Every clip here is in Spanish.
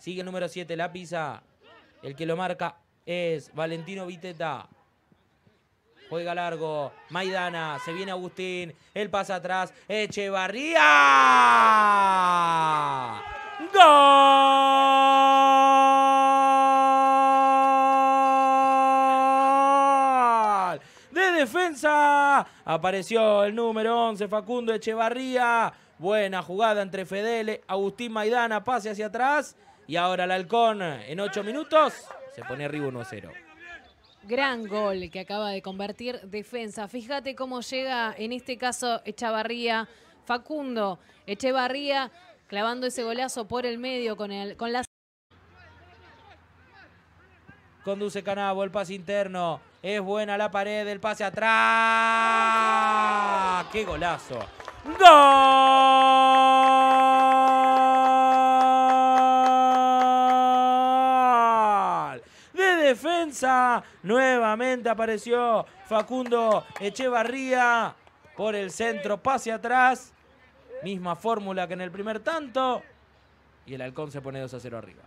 Sigue el número 7, la pisa. El que lo marca es Valentino Viteta. Juega largo. Maidana. Se viene Agustín. Él pasa atrás. Echevarría. ¡Gol! defensa. Apareció el número 11, Facundo Echevarría. Buena jugada entre Fedele, Agustín Maidana, pase hacia atrás. Y ahora el halcón en ocho minutos se pone arriba 1 0. Gran gol que acaba de convertir defensa. Fíjate cómo llega en este caso Echevarría, Facundo Echevarría clavando ese golazo por el medio con, el, con Conduce Canabo, el pase interno. Es buena la pared, el pase atrás. ¡Qué golazo! ¡Gol! De defensa, nuevamente apareció Facundo Echevarría por el centro, pase atrás. Misma fórmula que en el primer tanto. Y el halcón se pone 2 a 0 arriba.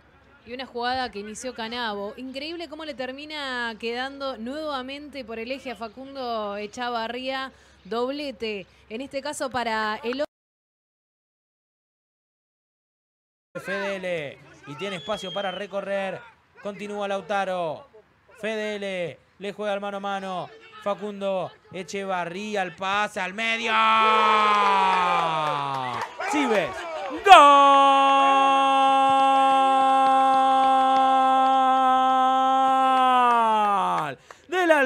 Y una jugada que inició Canabo. Increíble cómo le termina quedando nuevamente por el eje a Facundo Echavarría. Doblete, en este caso para el... Fedele, y tiene espacio para recorrer. Continúa Lautaro. Fedele, le juega al mano a mano. Facundo Echevarría, al pase al medio. ¡Sí ¡Gol!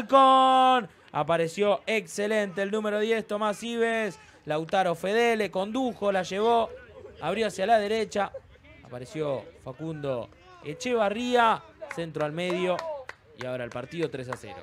Falcón, Apareció excelente el número 10, Tomás Ives. Lautaro Fedele condujo, la llevó, abrió hacia la derecha. Apareció Facundo Echevarría, centro al medio. Y ahora el partido 3 a 0.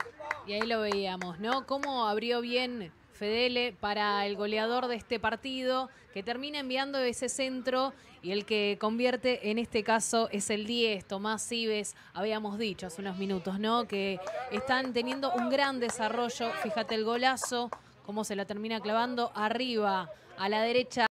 Y ahí lo veíamos, ¿no? Cómo abrió bien Fedele, para el goleador de este partido, que termina enviando ese centro y el que convierte en este caso es el 10, Tomás Ives. Habíamos dicho hace unos minutos, ¿no? Que están teniendo un gran desarrollo. Fíjate el golazo, cómo se la termina clavando arriba, a la derecha.